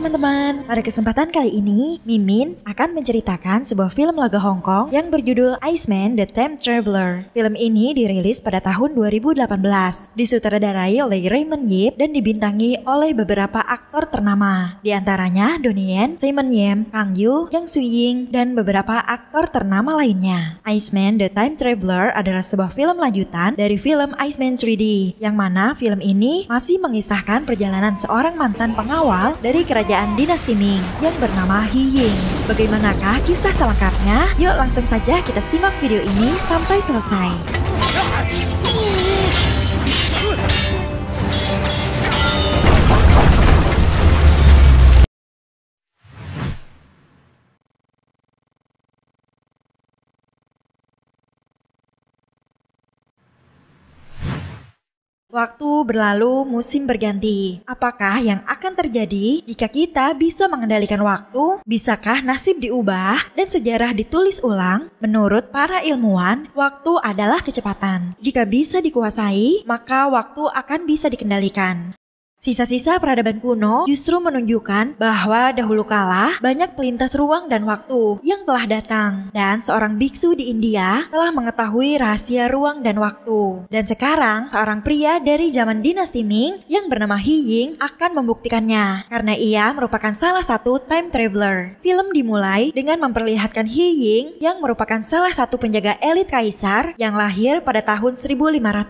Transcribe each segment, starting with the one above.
teman-teman. Pada kesempatan kali ini, Mimin akan menceritakan sebuah film laga Hong Kong yang berjudul Iceman The Time Traveler. Film ini dirilis pada tahun 2018, disutradarai oleh Raymond Yip dan dibintangi oleh beberapa aktor ternama, di antaranya Donnie Yen, Simon Yam, Kang Yu, Yang Su Ying, dan beberapa aktor ternama lainnya. Iceman The Time Traveler adalah sebuah film lanjutan dari film Iceman 3D, yang mana film ini masih mengisahkan perjalanan seorang mantan pengawal dari kerajaan kerajaan dinasti Ming yang bernama Hi Ying. Bagaimanakah kisah selengkapnya? Yuk langsung saja kita simak video ini sampai selesai. Waktu berlalu, musim berganti. Apakah yang akan terjadi jika kita bisa mengendalikan waktu? Bisakah nasib diubah dan sejarah ditulis ulang? Menurut para ilmuwan, waktu adalah kecepatan. Jika bisa dikuasai, maka waktu akan bisa dikendalikan. Sisa-sisa peradaban kuno justru menunjukkan bahwa dahulu kala banyak pelintas ruang dan waktu yang telah datang dan seorang biksu di India telah mengetahui rahasia ruang dan waktu. Dan sekarang seorang pria dari zaman dinasti Ming yang bernama He Ying akan membuktikannya karena ia merupakan salah satu time traveler. Film dimulai dengan memperlihatkan He Ying yang merupakan salah satu penjaga elit kaisar yang lahir pada tahun 1591.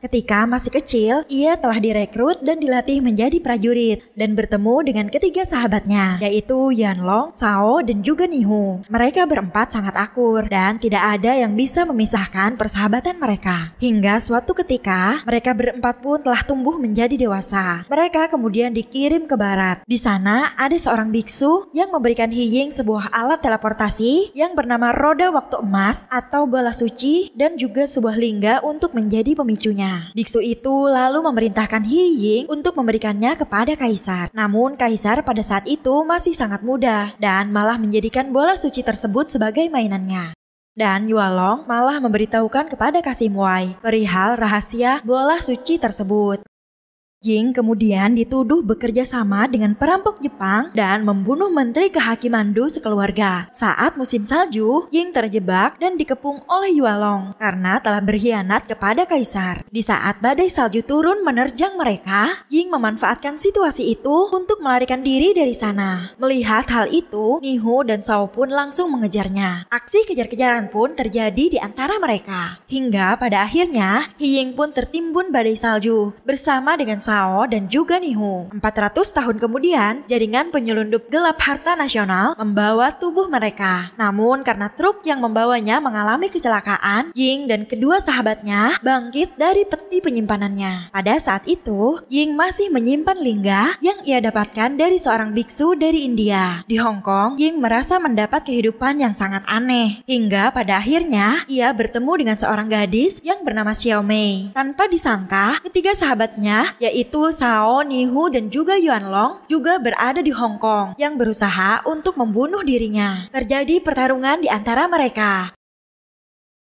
Ketika masih kecil, ia telah direk direkrut dan dilatih menjadi prajurit dan bertemu dengan ketiga sahabatnya yaitu Yan Long, Sao, dan juga Nihu. Mereka berempat sangat akur dan tidak ada yang bisa memisahkan persahabatan mereka. Hingga suatu ketika mereka berempat pun telah tumbuh menjadi dewasa. Mereka kemudian dikirim ke barat. Di sana ada seorang biksu yang memberikan Ying sebuah alat teleportasi yang bernama roda waktu emas atau bola suci dan juga sebuah lingga untuk menjadi pemicunya. Biksu itu lalu memerintahkan Hi Ying untuk memberikannya kepada kaisar. Namun kaisar pada saat itu masih sangat muda dan malah menjadikan bola suci tersebut sebagai mainannya. Dan Yualong malah memberitahukan kepada Kasim Wai perihal rahasia bola suci tersebut. Ying kemudian dituduh bekerja sama dengan perampok Jepang dan membunuh Menteri Kehakiman Du sekeluarga. Saat musim salju, Ying terjebak dan dikepung oleh Yualong karena telah berkhianat kepada Kaisar. Di saat badai salju turun menerjang mereka, Ying memanfaatkan situasi itu untuk melarikan diri dari sana. Melihat hal itu, Nihu dan Sao pun langsung mengejarnya. Aksi kejar-kejaran pun terjadi di antara mereka. Hingga pada akhirnya, Ying pun tertimbun badai salju bersama dengan Sao Mao dan juga Nihu. 400 tahun kemudian, jaringan penyelundup gelap harta nasional membawa tubuh mereka. Namun karena truk yang membawanya mengalami kecelakaan, Ying dan kedua sahabatnya bangkit dari peti penyimpanannya. Pada saat itu, Ying masih menyimpan lingga yang ia dapatkan dari seorang biksu dari India. Di Hong Kong, Ying merasa mendapat kehidupan yang sangat aneh. Hingga pada akhirnya, ia bertemu dengan seorang gadis yang bernama Xiao Mei. Tanpa disangka, ketiga sahabatnya, yaitu yaitu Sao, Nihu, dan juga Yuan Long juga berada di Hong Kong yang berusaha untuk membunuh dirinya. Terjadi pertarungan di antara mereka.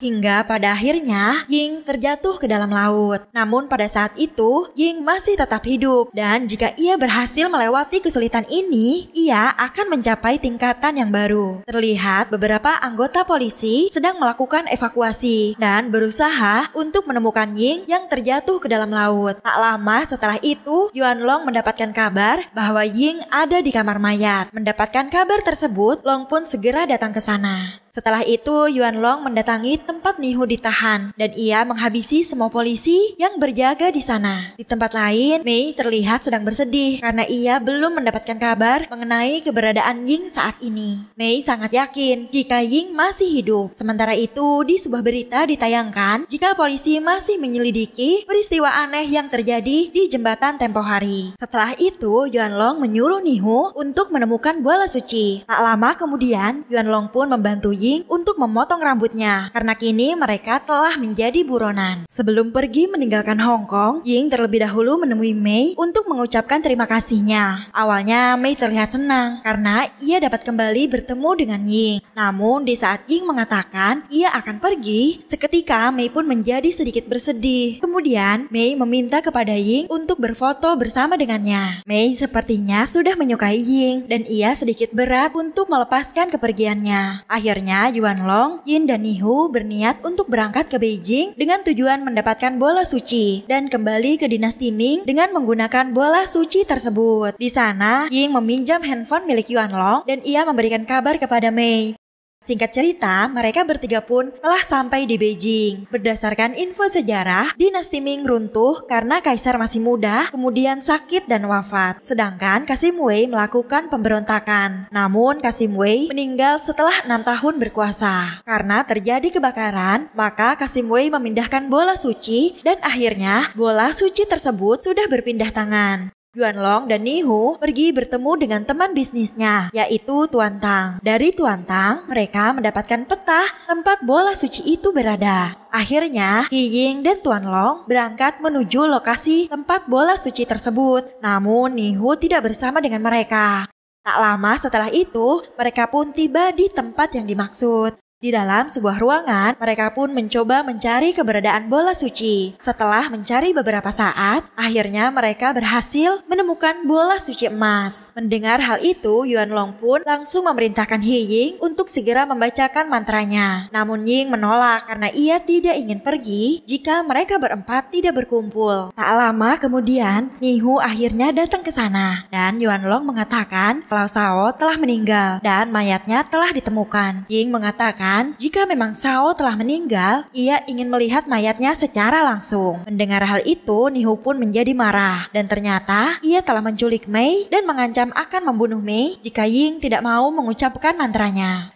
Hingga pada akhirnya Ying terjatuh ke dalam laut. Namun pada saat itu Ying masih tetap hidup dan jika ia berhasil melewati kesulitan ini, ia akan mencapai tingkatan yang baru. Terlihat beberapa anggota polisi sedang melakukan evakuasi dan berusaha untuk menemukan Ying yang terjatuh ke dalam laut. Tak lama setelah itu, Yuan Long mendapatkan kabar bahwa Ying ada di kamar mayat. Mendapatkan kabar tersebut, Long pun segera datang ke sana. Setelah itu, Yuan Long mendatangi tempat Nihu ditahan dan ia menghabisi semua polisi yang berjaga di sana. Di tempat lain, Mei terlihat sedang bersedih karena ia belum mendapatkan kabar mengenai keberadaan Ying saat ini. Mei sangat yakin jika Ying masih hidup. Sementara itu, di sebuah berita ditayangkan jika polisi masih menyelidiki peristiwa aneh yang terjadi di jembatan tempo hari. Setelah itu, Yuan Long menyuruh Nihu untuk menemukan bola suci. Tak lama kemudian, Yuan Long pun membantu Ying untuk memotong rambutnya karena kini mereka telah menjadi buronan. Sebelum pergi meninggalkan Hong Kong, Ying terlebih dahulu menemui Mei untuk mengucapkan terima kasihnya. Awalnya Mei terlihat senang karena ia dapat kembali bertemu dengan Ying. Namun di saat Ying mengatakan ia akan pergi, seketika Mei pun menjadi sedikit bersedih. Kemudian Mei meminta kepada Ying untuk berfoto bersama dengannya. Mei sepertinya sudah menyukai Ying dan ia sedikit berat untuk melepaskan kepergiannya. Akhirnya Rencananya Yuan Long, Yin dan Nihu berniat untuk berangkat ke Beijing dengan tujuan mendapatkan bola suci dan kembali ke dinasti Ming dengan menggunakan bola suci tersebut. Di sana, Ying meminjam handphone milik Yuan Long dan ia memberikan kabar kepada Mei Singkat cerita, mereka bertiga pun telah sampai di Beijing. Berdasarkan info sejarah, dinasti Ming runtuh karena kaisar masih muda, kemudian sakit dan wafat. Sedangkan Kasim Wei melakukan pemberontakan. Namun Kasim Wei meninggal setelah enam tahun berkuasa. Karena terjadi kebakaran, maka Kasim Wei memindahkan bola suci dan akhirnya bola suci tersebut sudah berpindah tangan. Long dan Ni Hu pergi bertemu dengan teman bisnisnya, yaitu Tuan Tang. Dari Tuan Tang, mereka mendapatkan peta tempat bola suci itu berada. Akhirnya, Yi Ying dan Tuan Long berangkat menuju lokasi tempat bola suci tersebut. Namun, Ni Hu tidak bersama dengan mereka. Tak lama setelah itu, mereka pun tiba di tempat yang dimaksud. Di dalam sebuah ruangan, mereka pun mencoba mencari keberadaan bola suci. Setelah mencari beberapa saat, akhirnya mereka berhasil menemukan bola suci emas. Mendengar hal itu, Yuan Long pun langsung memerintahkan He Ying untuk segera membacakan mantranya. Namun Ying menolak karena ia tidak ingin pergi jika mereka berempat tidak berkumpul. Tak lama kemudian, Ni Hu akhirnya datang ke sana dan Yuan Long mengatakan Lao Sao telah meninggal dan mayatnya telah ditemukan. Ying mengatakan Kan? jika memang Sao telah meninggal, ia ingin melihat mayatnya secara langsung. Mendengar hal itu, Nihu pun menjadi marah. Dan ternyata, ia telah menculik Mei dan mengancam akan membunuh Mei jika Ying tidak mau mengucapkan mantranya.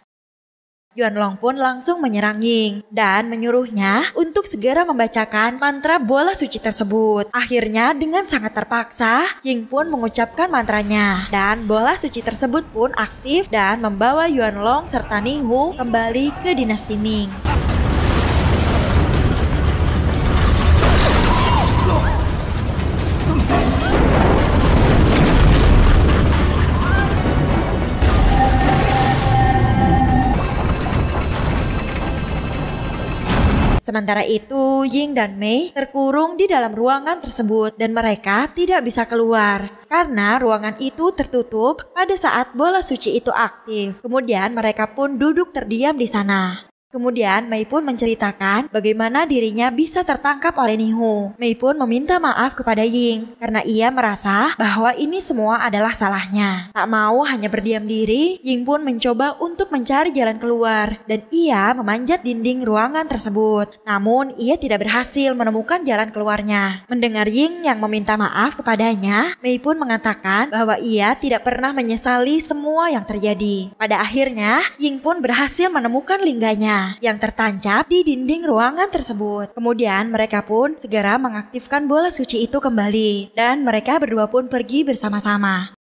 Yuan Long pun langsung menyerang Ying dan menyuruhnya untuk segera membacakan mantra bola suci tersebut. Akhirnya dengan sangat terpaksa, Ying pun mengucapkan mantranya dan bola suci tersebut pun aktif dan membawa Yuan Long serta Ning Hu kembali ke dinasti Ming. Sementara itu, Ying dan Mei terkurung di dalam ruangan tersebut dan mereka tidak bisa keluar karena ruangan itu tertutup pada saat bola suci itu aktif. Kemudian mereka pun duduk terdiam di sana. Kemudian Mei pun menceritakan bagaimana dirinya bisa tertangkap oleh Nihu. Mei pun meminta maaf kepada Ying karena ia merasa bahwa ini semua adalah salahnya. Tak mau hanya berdiam diri, Ying pun mencoba untuk mencari jalan keluar dan ia memanjat dinding ruangan tersebut. Namun ia tidak berhasil menemukan jalan keluarnya. Mendengar Ying yang meminta maaf kepadanya, Mei pun mengatakan bahwa ia tidak pernah menyesali semua yang terjadi. Pada akhirnya, Ying pun berhasil menemukan lingganya yang tertancap di dinding ruangan tersebut. Kemudian mereka pun segera mengaktifkan bola suci itu kembali dan mereka berdua pun pergi bersama-sama.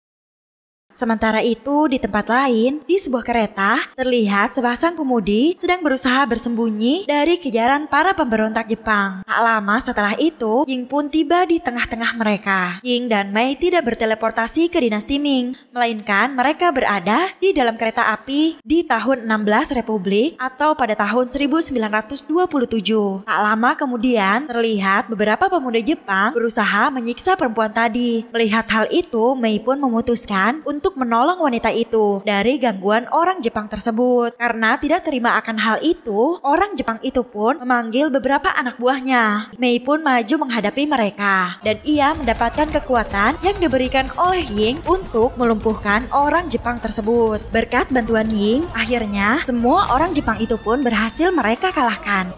Sementara itu, di tempat lain, di sebuah kereta, terlihat sepasang pemudi sedang berusaha bersembunyi dari kejaran para pemberontak Jepang. Tak lama setelah itu, Ying pun tiba di tengah-tengah mereka. Ying dan Mei tidak berteleportasi ke dinasti Ming, melainkan mereka berada di dalam kereta api di tahun 16 Republik atau pada tahun 1927. Tak lama kemudian, terlihat beberapa pemuda Jepang berusaha menyiksa perempuan tadi. Melihat hal itu, Mei pun memutuskan untuk untuk menolong wanita itu dari gangguan orang Jepang tersebut. Karena tidak terima akan hal itu, orang Jepang itu pun memanggil beberapa anak buahnya. Mei pun maju menghadapi mereka dan ia mendapatkan kekuatan yang diberikan oleh Ying untuk melumpuhkan orang Jepang tersebut. Berkat bantuan Ying, akhirnya semua orang Jepang itu pun berhasil mereka kalahkan.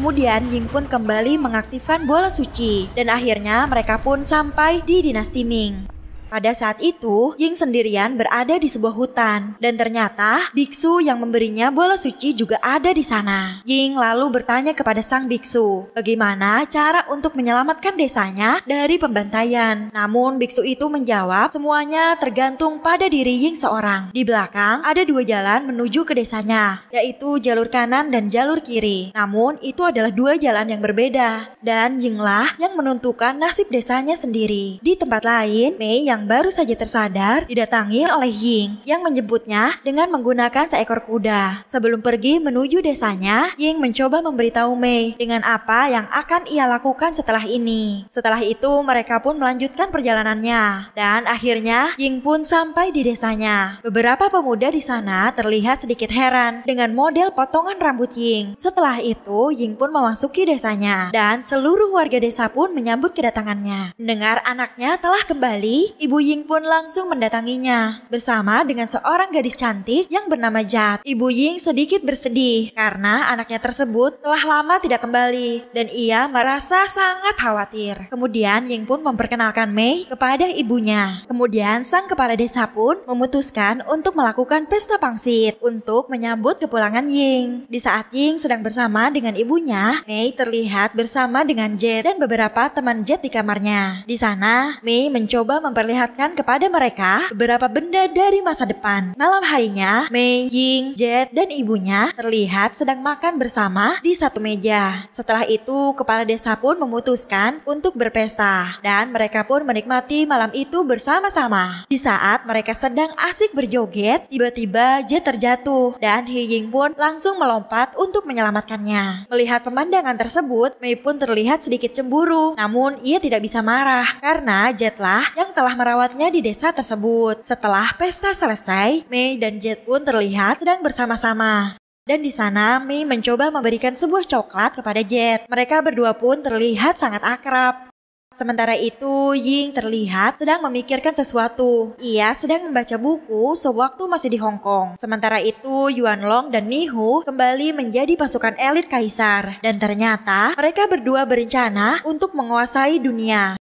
Kemudian Ying pun kembali mengaktifkan bola suci dan akhirnya mereka pun sampai di dinasti Ming. Pada saat itu, Ying sendirian berada di sebuah hutan dan ternyata biksu yang memberinya bola suci juga ada di sana. Ying lalu bertanya kepada sang biksu, bagaimana cara untuk menyelamatkan desanya dari pembantaian. Namun biksu itu menjawab, semuanya tergantung pada diri Ying seorang. Di belakang ada dua jalan menuju ke desanya, yaitu jalur kanan dan jalur kiri. Namun itu adalah dua jalan yang berbeda dan Yinglah yang menentukan nasib desanya sendiri. Di tempat lain, Mei yang yang baru saja tersadar didatangi oleh Ying yang menyebutnya dengan menggunakan seekor kuda. Sebelum pergi menuju desanya, Ying mencoba memberitahu Mei dengan apa yang akan ia lakukan setelah ini. Setelah itu mereka pun melanjutkan perjalanannya dan akhirnya Ying pun sampai di desanya. Beberapa pemuda di sana terlihat sedikit heran dengan model potongan rambut Ying. Setelah itu Ying pun memasuki desanya dan seluruh warga desa pun menyambut kedatangannya. Mendengar anaknya telah kembali, ibu Ibu Ying pun langsung mendatanginya bersama dengan seorang gadis cantik yang bernama Jat. Ibu Ying sedikit bersedih karena anaknya tersebut telah lama tidak kembali dan ia merasa sangat khawatir. Kemudian Ying pun memperkenalkan Mei kepada ibunya. Kemudian sang kepala desa pun memutuskan untuk melakukan pesta pangsit untuk menyambut kepulangan Ying. Di saat Ying sedang bersama dengan ibunya, Mei terlihat bersama dengan Jet dan beberapa teman Jet di kamarnya. Di sana, Mei mencoba memperlihatkan memperlihatkan kepada mereka beberapa benda dari masa depan. Malam harinya, Mei, Ying, Jet, dan ibunya terlihat sedang makan bersama di satu meja. Setelah itu, kepala desa pun memutuskan untuk berpesta dan mereka pun menikmati malam itu bersama-sama. Di saat mereka sedang asik berjoget, tiba-tiba Jet terjatuh dan He Ying pun langsung melompat untuk menyelamatkannya. Melihat pemandangan tersebut, Mei pun terlihat sedikit cemburu, namun ia tidak bisa marah karena Jetlah yang telah merasa merawatnya di desa tersebut. Setelah pesta selesai, Mei dan Jet pun terlihat sedang bersama-sama. Dan di sana, Mei mencoba memberikan sebuah coklat kepada Jet. Mereka berdua pun terlihat sangat akrab. Sementara itu, Ying terlihat sedang memikirkan sesuatu. Ia sedang membaca buku sewaktu masih di Hong Kong. Sementara itu, Yuan Long dan Nihu kembali menjadi pasukan elit kaisar. Dan ternyata, mereka berdua berencana untuk menguasai dunia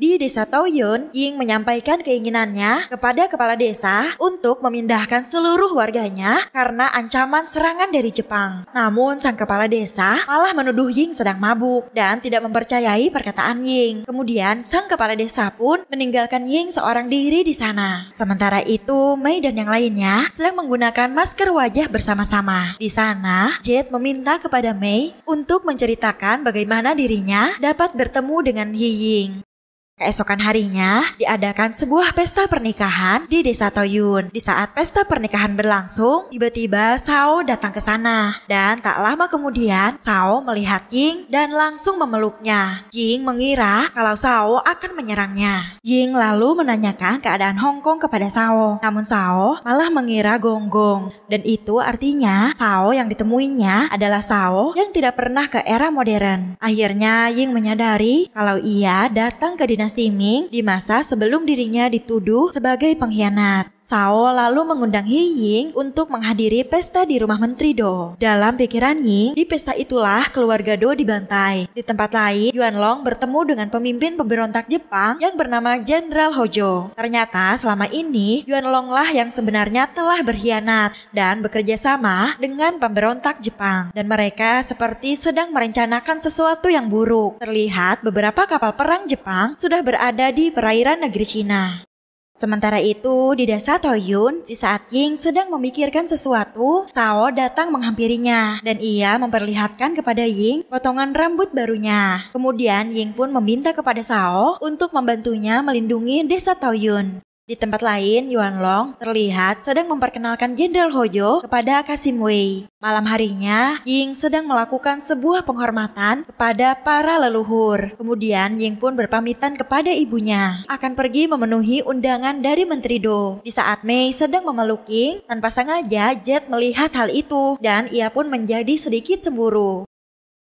di Desa Taoyun, Ying menyampaikan keinginannya kepada kepala desa untuk memindahkan seluruh warganya karena ancaman serangan dari Jepang. Namun sang kepala desa malah menuduh Ying sedang mabuk dan tidak mempercayai perkataan Ying. Kemudian sang kepala desa pun meninggalkan Ying seorang diri di sana. Sementara itu, Mei dan yang lainnya sedang menggunakan masker wajah bersama-sama. Di sana, Jade meminta kepada Mei untuk menceritakan bagaimana dirinya dapat bertemu dengan Yi Ying. Keesokan harinya, diadakan sebuah pesta pernikahan di Desa Toyun. Di saat pesta pernikahan berlangsung, tiba-tiba Sao datang ke sana. Dan tak lama kemudian, Sao melihat Ying dan langsung memeluknya. Ying mengira kalau Sao akan menyerangnya. Ying lalu menanyakan keadaan Hong Kong kepada Sao. Namun Sao malah mengira gonggong. -gong. Dan itu artinya Sao yang ditemuinya adalah Sao yang tidak pernah ke era modern. Akhirnya Ying menyadari kalau ia datang ke dinasti steaming di masa sebelum dirinya dituduh sebagai pengkhianat. Sao lalu mengundang He Ying untuk menghadiri pesta di rumah Menteri Do. Dalam pikiran Ying, di pesta itulah keluarga Do dibantai. Di tempat lain, Yuan Long bertemu dengan pemimpin pemberontak Jepang yang bernama Jenderal Hojo. Ternyata selama ini Yuan Long lah yang sebenarnya telah berkhianat dan bekerja sama dengan pemberontak Jepang. Dan mereka seperti sedang merencanakan sesuatu yang buruk. Terlihat beberapa kapal perang Jepang sudah berada di perairan negeri Cina. Sementara itu, di desa Toyun, di saat Ying sedang memikirkan sesuatu, Sao datang menghampirinya dan ia memperlihatkan kepada Ying potongan rambut barunya. Kemudian Ying pun meminta kepada Sao untuk membantunya melindungi desa Toyun. Di tempat lain, Yuan Long terlihat sedang memperkenalkan Jenderal Hojo kepada Kasim Wei. Malam harinya, Ying sedang melakukan sebuah penghormatan kepada para leluhur. Kemudian Ying pun berpamitan kepada ibunya akan pergi memenuhi undangan dari Menteri Do. Di saat Mei sedang memeluk Ying, tanpa sengaja Jet melihat hal itu dan ia pun menjadi sedikit cemburu.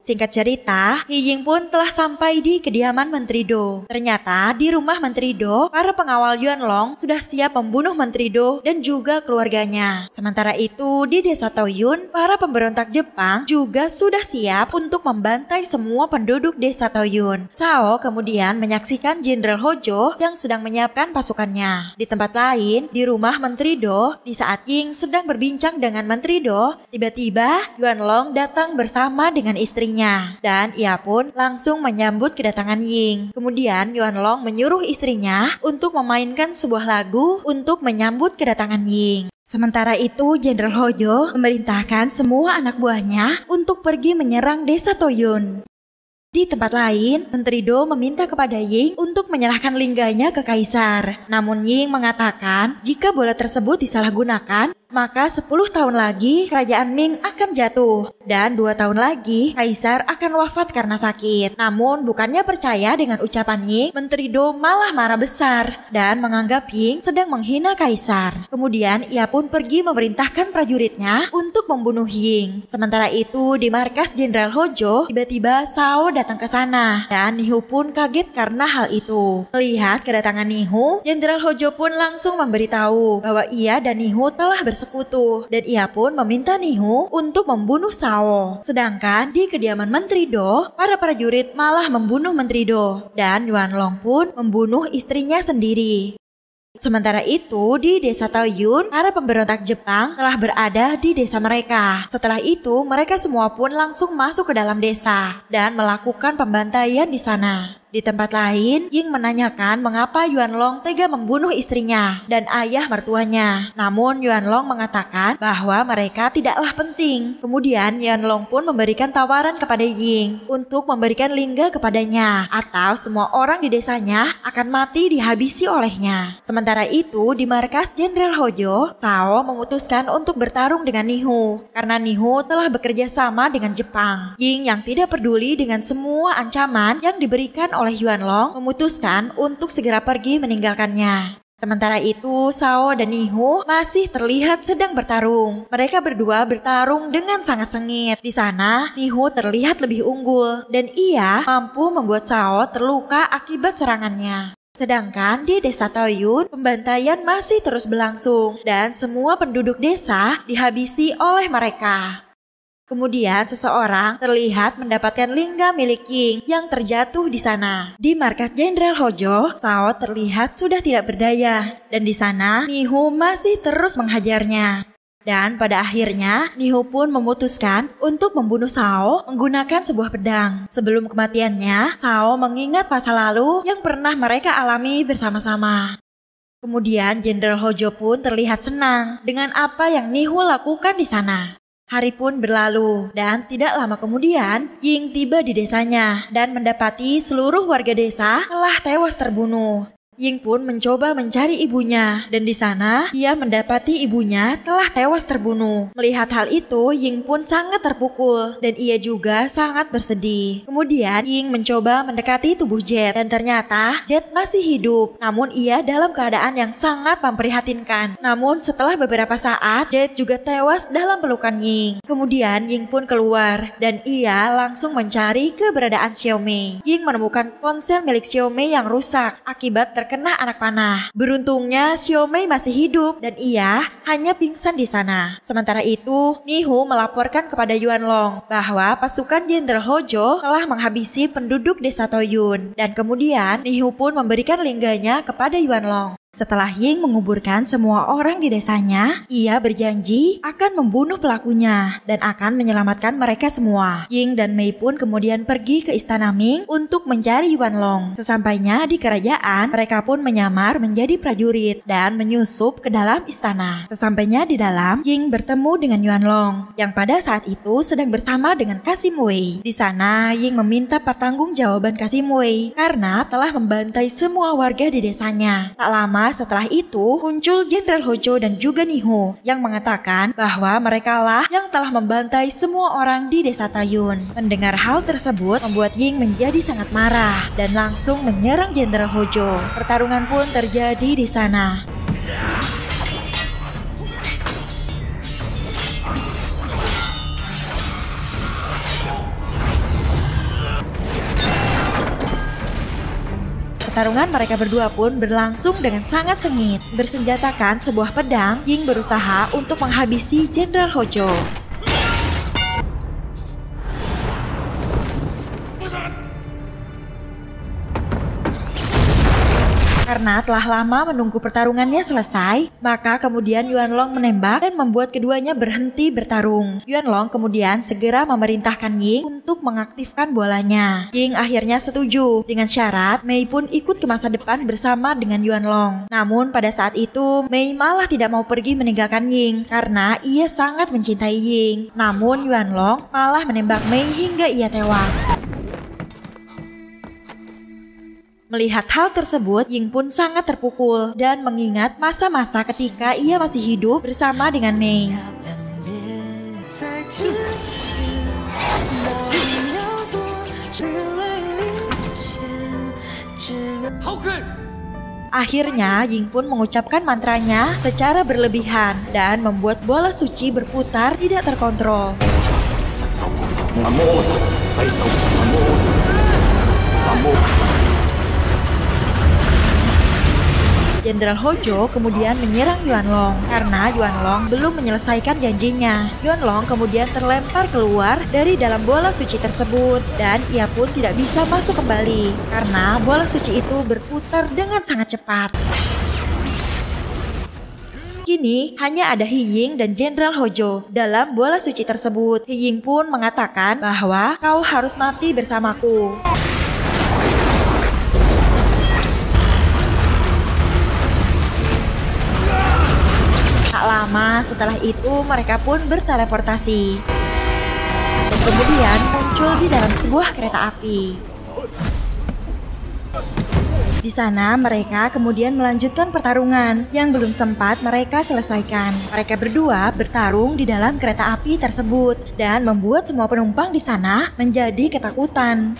Singkat cerita, Yi Ying pun telah sampai di kediaman Menteri Do. Ternyata di rumah Menteri Do, para pengawal Yuan Long sudah siap membunuh Menteri Do dan juga keluarganya. Sementara itu, di desa Taoyun, para pemberontak Jepang juga sudah siap untuk membantai semua penduduk desa Taoyun. Sao kemudian menyaksikan Jenderal Hojo yang sedang menyiapkan pasukannya. Di tempat lain, di rumah Menteri Do, di saat Ying sedang berbincang dengan Menteri Do, tiba-tiba Yuan Long datang bersama dengan istri istrinya dan ia pun langsung menyambut kedatangan Ying. Kemudian Yuan Long menyuruh istrinya untuk memainkan sebuah lagu untuk menyambut kedatangan Ying. Sementara itu, Jenderal Hojo memerintahkan semua anak buahnya untuk pergi menyerang desa Toyun. Di tempat lain, Menteri Do meminta kepada Ying untuk menyerahkan lingganya ke kaisar. Namun Ying mengatakan jika bola tersebut disalahgunakan, maka 10 tahun lagi kerajaan Ming akan jatuh dan dua tahun lagi kaisar akan wafat karena sakit. Namun bukannya percaya dengan ucapan Ying, Menteri Do malah marah besar dan menganggap Ying sedang menghina kaisar. Kemudian ia pun pergi memerintahkan prajuritnya untuk membunuh Ying. Sementara itu di markas Jenderal Hojo tiba-tiba Sao datang ke sana dan Nihu pun kaget karena hal itu. Melihat kedatangan Nihu, Jenderal Hojo pun langsung memberitahu bahwa ia dan Nihu telah bersama bersekutu dan ia pun meminta Nihu untuk membunuh Sao. Sedangkan di kediaman Menteri Do, para prajurit malah membunuh Menteri Do dan Yuan Long pun membunuh istrinya sendiri. Sementara itu, di desa Taoyun, para pemberontak Jepang telah berada di desa mereka. Setelah itu, mereka semua pun langsung masuk ke dalam desa dan melakukan pembantaian di sana. Di tempat lain, Ying menanyakan mengapa Yuan Long tega membunuh istrinya dan ayah mertuanya. Namun Yuan Long mengatakan bahwa mereka tidaklah penting. Kemudian Yuan Long pun memberikan tawaran kepada Ying untuk memberikan lingga kepadanya atau semua orang di desanya akan mati dihabisi olehnya. Sementara itu, di markas Jenderal Hojo, Sao memutuskan untuk bertarung dengan Nihu karena Nihu telah bekerja sama dengan Jepang. Ying yang tidak peduli dengan semua ancaman yang diberikan oleh Yuan Long memutuskan untuk segera pergi meninggalkannya. Sementara itu, Sao dan Nihu masih terlihat sedang bertarung. Mereka berdua bertarung dengan sangat sengit. Di sana, Nihu terlihat lebih unggul dan ia mampu membuat Sao terluka akibat serangannya. Sedangkan di desa Taoyun pembantaian masih terus berlangsung dan semua penduduk desa dihabisi oleh mereka. Kemudian seseorang terlihat mendapatkan lingga milik King yang terjatuh di sana. Di markas Jenderal Hojo, Sao terlihat sudah tidak berdaya dan di sana Nihu masih terus menghajarnya. Dan pada akhirnya Nihu pun memutuskan untuk membunuh Sao menggunakan sebuah pedang. Sebelum kematiannya, Sao mengingat masa lalu yang pernah mereka alami bersama-sama. Kemudian Jenderal Hojo pun terlihat senang dengan apa yang Nihu lakukan di sana. Hari pun berlalu dan tidak lama kemudian Ying tiba di desanya dan mendapati seluruh warga desa telah tewas terbunuh. Ying pun mencoba mencari ibunya dan di sana ia mendapati ibunya telah tewas terbunuh. Melihat hal itu, Ying pun sangat terpukul dan ia juga sangat bersedih. Kemudian Ying mencoba mendekati tubuh Jet dan ternyata Jet masih hidup, namun ia dalam keadaan yang sangat memprihatinkan. Namun setelah beberapa saat, Jet juga tewas dalam pelukan Ying. Kemudian Ying pun keluar dan ia langsung mencari keberadaan Xiaomi. Ying menemukan ponsel milik Xiaomi yang rusak akibat terkena terkena anak panah. Beruntungnya Xiaomei masih hidup dan ia hanya pingsan di sana. Sementara itu, Nihu melaporkan kepada Yuan Long bahwa pasukan Jenderal Hojo telah menghabisi penduduk desa Toyun dan kemudian Nihu pun memberikan lingganya kepada Yuan Long. Setelah Ying menguburkan semua orang di desanya, ia berjanji akan membunuh pelakunya dan akan menyelamatkan mereka semua. Ying dan Mei pun kemudian pergi ke istana Ming untuk mencari Yuan Long. Sesampainya di kerajaan, mereka pun menyamar menjadi prajurit dan menyusup ke dalam istana. Sesampainya di dalam, Ying bertemu dengan Yuan Long yang pada saat itu sedang bersama dengan Kasim Wei. Di sana, Ying meminta pertanggungjawaban Kasim Wei karena telah membantai semua warga di desanya. Tak lama Lama setelah itu muncul Jenderal Hojo dan juga Niho yang mengatakan bahwa mereka lah yang telah membantai semua orang di desa Tayun. Mendengar hal tersebut membuat Ying menjadi sangat marah dan langsung menyerang Jenderal Hojo. Pertarungan pun terjadi di sana. Pertarungan mereka berdua pun berlangsung dengan sangat sengit. Bersenjatakan sebuah pedang, Ying berusaha untuk menghabisi Jenderal Hojo. Karena telah lama menunggu pertarungannya selesai, maka kemudian Yuan Long menembak dan membuat keduanya berhenti bertarung. Yuan Long kemudian segera memerintahkan Ying untuk mengaktifkan bolanya. Ying akhirnya setuju dengan syarat Mei pun ikut ke masa depan bersama dengan Yuan Long. Namun pada saat itu Mei malah tidak mau pergi meninggalkan Ying karena ia sangat mencintai Ying. Namun Yuan Long malah menembak Mei hingga ia tewas. Melihat hal tersebut, Ying pun sangat terpukul dan mengingat masa-masa ketika ia masih hidup bersama dengan Mei. Akhirnya, Ying pun mengucapkan mantranya secara berlebihan dan membuat bola suci berputar tidak terkontrol. Jenderal Hojo kemudian menyerang Yuan Long karena Yuan Long belum menyelesaikan janjinya. Yuan Long kemudian terlempar keluar dari dalam bola suci tersebut dan ia pun tidak bisa masuk kembali karena bola suci itu berputar dengan sangat cepat. Kini hanya ada Ying dan Jenderal Hojo dalam bola suci tersebut. Ying pun mengatakan bahwa kau harus mati bersamaku. lama setelah itu mereka pun berteleportasi. kemudian muncul di dalam sebuah kereta api. Di sana mereka kemudian melanjutkan pertarungan yang belum sempat mereka selesaikan. Mereka berdua bertarung di dalam kereta api tersebut dan membuat semua penumpang di sana menjadi ketakutan.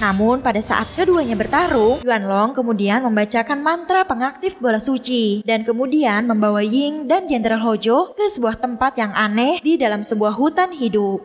Namun pada saat keduanya bertarung, Yuan Long kemudian membacakan mantra pengaktif bola suci dan kemudian membawa Ying dan Jenderal Hojo ke sebuah tempat yang aneh di dalam sebuah hutan hidup.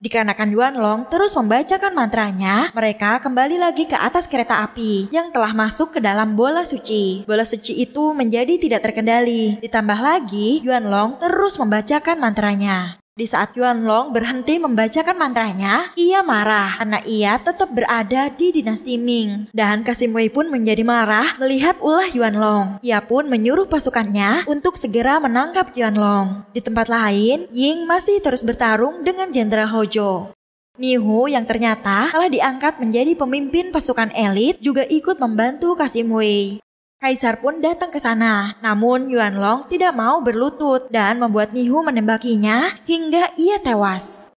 Dikarenakan Yuan Long terus membacakan mantranya, mereka kembali lagi ke atas kereta api yang telah masuk ke dalam bola suci. Bola suci itu menjadi tidak terkendali. Ditambah lagi, Yuan Long terus membacakan mantranya. Di saat Yuan Long berhenti membacakan mantranya, ia marah karena ia tetap berada di dinasti Ming. Dan Kasim Wei pun menjadi marah melihat ulah Yuan Long. Ia pun menyuruh pasukannya untuk segera menangkap Yuan Long. Di tempat lain, Ying masih terus bertarung dengan Jenderal Hojo. Nihu yang ternyata telah diangkat menjadi pemimpin pasukan elit juga ikut membantu Kasim Wei. Kaisar pun datang ke sana, namun Yuan Long tidak mau berlutut dan membuat Nihu menembakinya hingga ia tewas.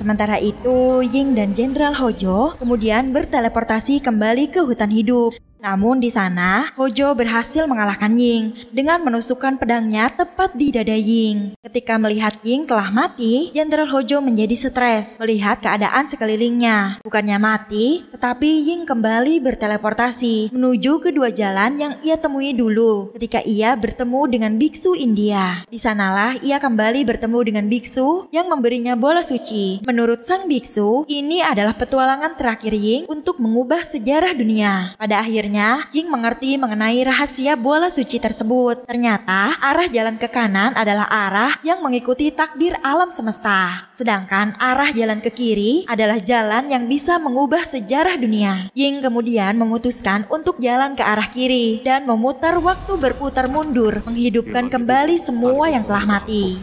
Sementara itu, Ying dan Jenderal Hojo kemudian berteleportasi kembali ke hutan hidup namun di sana, Hojo berhasil mengalahkan Ying dengan menusukkan pedangnya tepat di dada Ying. Ketika melihat Ying telah mati, Jenderal Hojo menjadi stres melihat keadaan sekelilingnya. Bukannya mati, tetapi Ying kembali berteleportasi menuju kedua jalan yang ia temui dulu ketika ia bertemu dengan biksu India. Di sanalah ia kembali bertemu dengan biksu yang memberinya bola suci. Menurut sang biksu, ini adalah petualangan terakhir Ying untuk mengubah sejarah dunia. Pada akhirnya Ying Jing mengerti mengenai rahasia bola suci tersebut. Ternyata, arah jalan ke kanan adalah arah yang mengikuti takdir alam semesta. Sedangkan arah jalan ke kiri adalah jalan yang bisa mengubah sejarah dunia. Ying kemudian memutuskan untuk jalan ke arah kiri dan memutar waktu berputar mundur, menghidupkan kembali semua yang telah mati.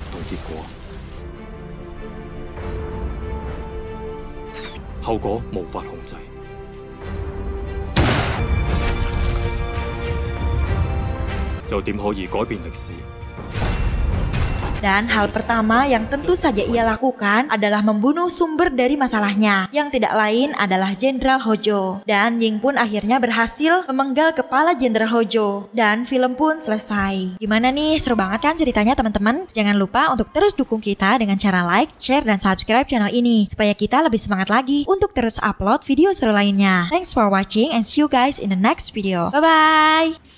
又点可以改变历史？Dan hal pertama yang tentu saja ia lakukan adalah membunuh sumber dari masalahnya, yang tidak lain adalah Jenderal Hojo. Dan Ying pun akhirnya berhasil memenggal kepala Jenderal Hojo, dan film pun selesai. Gimana nih, seru banget kan ceritanya teman-teman? Jangan lupa untuk terus dukung kita dengan cara like, share, dan subscribe channel ini, supaya kita lebih semangat lagi untuk terus upload video seru lainnya. Thanks for watching and see you guys in the next video. Bye-bye!